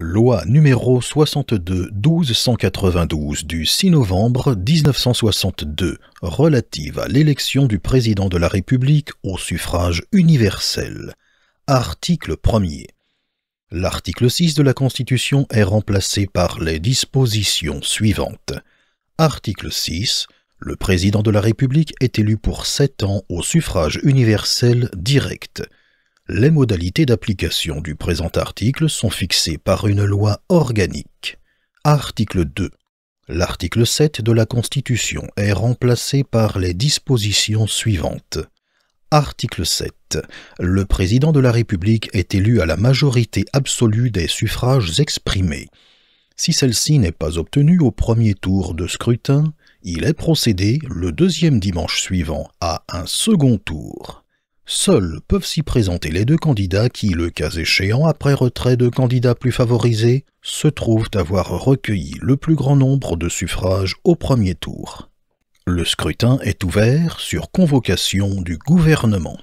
Loi numéro 62 1292 du 6 novembre 1962 relative à l'élection du président de la République au suffrage universel. Article 1er. L'article 6 de la Constitution est remplacé par les dispositions suivantes. Article 6. Le président de la République est élu pour 7 ans au suffrage universel direct. Les modalités d'application du présent article sont fixées par une loi organique. Article 2. L'article 7 de la Constitution est remplacé par les dispositions suivantes. Article 7. Le président de la République est élu à la majorité absolue des suffrages exprimés. Si celle-ci n'est pas obtenue au premier tour de scrutin, il est procédé le deuxième dimanche suivant à un second tour. Seuls peuvent s'y présenter les deux candidats qui, le cas échéant, après retrait de candidats plus favorisés, se trouvent avoir recueilli le plus grand nombre de suffrages au premier tour. Le scrutin est ouvert sur convocation du gouvernement.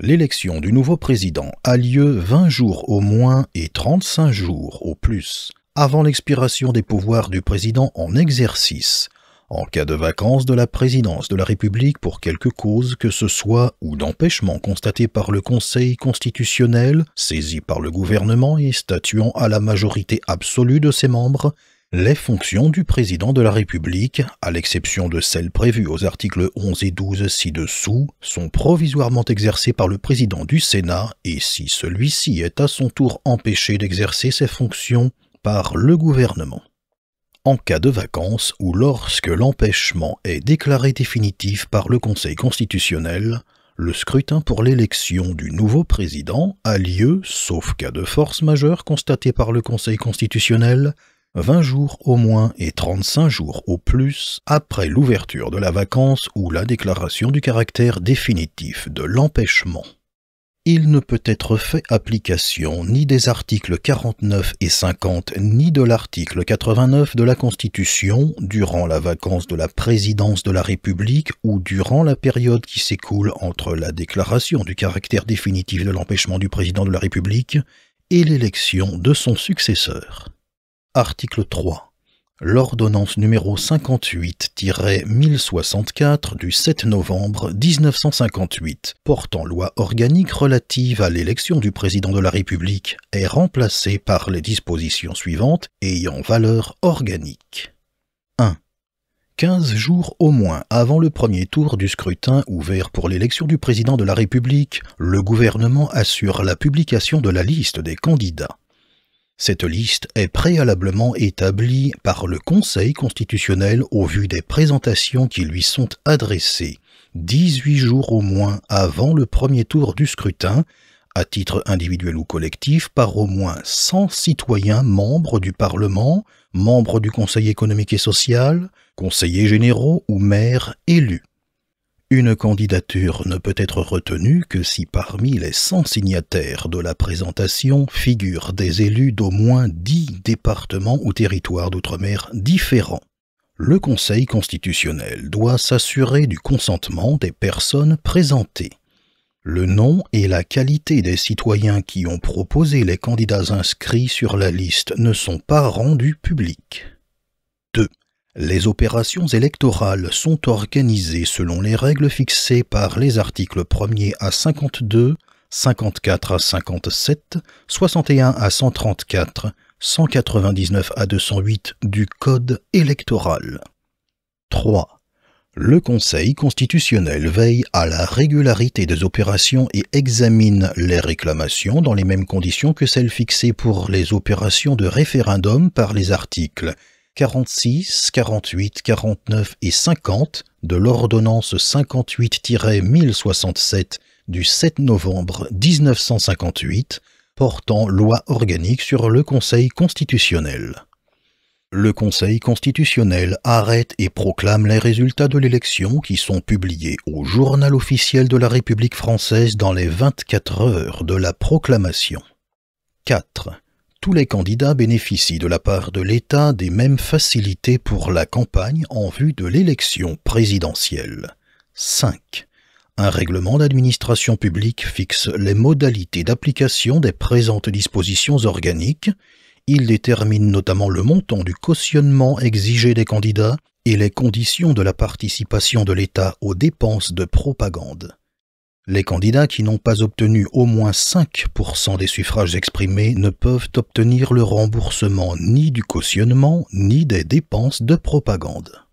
L'élection du nouveau président a lieu 20 jours au moins et 35 jours au plus avant l'expiration des pouvoirs du président en exercice en cas de vacances de la présidence de la République pour quelque cause que ce soit ou d'empêchement constaté par le Conseil constitutionnel, saisi par le gouvernement et statuant à la majorité absolue de ses membres, les fonctions du président de la République, à l'exception de celles prévues aux articles 11 et 12 ci-dessous, sont provisoirement exercées par le président du Sénat et si celui-ci est à son tour empêché d'exercer ses fonctions par le gouvernement en cas de vacances ou lorsque l'empêchement est déclaré définitif par le Conseil constitutionnel, le scrutin pour l'élection du nouveau président a lieu, sauf cas de force majeure constatée par le Conseil constitutionnel, 20 jours au moins et 35 jours au plus après l'ouverture de la vacance ou la déclaration du caractère définitif de l'empêchement il ne peut être fait application ni des articles 49 et 50 ni de l'article 89 de la Constitution durant la vacance de la présidence de la République ou durant la période qui s'écoule entre la déclaration du caractère définitif de l'empêchement du président de la République et l'élection de son successeur. Article 3. L'ordonnance numéro 58-1064 du 7 novembre 1958 portant loi organique relative à l'élection du président de la République est remplacée par les dispositions suivantes ayant valeur organique. 1. 15 jours au moins avant le premier tour du scrutin ouvert pour l'élection du président de la République, le gouvernement assure la publication de la liste des candidats. Cette liste est préalablement établie par le Conseil constitutionnel au vu des présentations qui lui sont adressées 18 jours au moins avant le premier tour du scrutin, à titre individuel ou collectif, par au moins 100 citoyens membres du Parlement, membres du Conseil économique et social, conseillers généraux ou maires élus. Une candidature ne peut être retenue que si parmi les 100 signataires de la présentation figurent des élus d'au moins 10 départements ou territoires d'outre-mer différents. Le Conseil constitutionnel doit s'assurer du consentement des personnes présentées. Le nom et la qualité des citoyens qui ont proposé les candidats inscrits sur la liste ne sont pas rendus publics. 2. Les opérations électorales sont organisées selon les règles fixées par les articles 1er à 52, 54 à 57, 61 à 134, 199 à 208 du Code électoral. 3. Le Conseil constitutionnel veille à la régularité des opérations et examine les réclamations dans les mêmes conditions que celles fixées pour les opérations de référendum par les articles 46, 48, 49 et 50 de l'ordonnance 58-1067 du 7 novembre 1958 portant loi organique sur le Conseil constitutionnel. Le Conseil constitutionnel arrête et proclame les résultats de l'élection qui sont publiés au Journal officiel de la République française dans les 24 heures de la proclamation. 4 tous les candidats bénéficient de la part de l'État des mêmes facilités pour la campagne en vue de l'élection présidentielle. 5. Un règlement d'administration publique fixe les modalités d'application des présentes dispositions organiques. Il détermine notamment le montant du cautionnement exigé des candidats et les conditions de la participation de l'État aux dépenses de propagande. Les candidats qui n'ont pas obtenu au moins 5% des suffrages exprimés ne peuvent obtenir le remboursement ni du cautionnement ni des dépenses de propagande.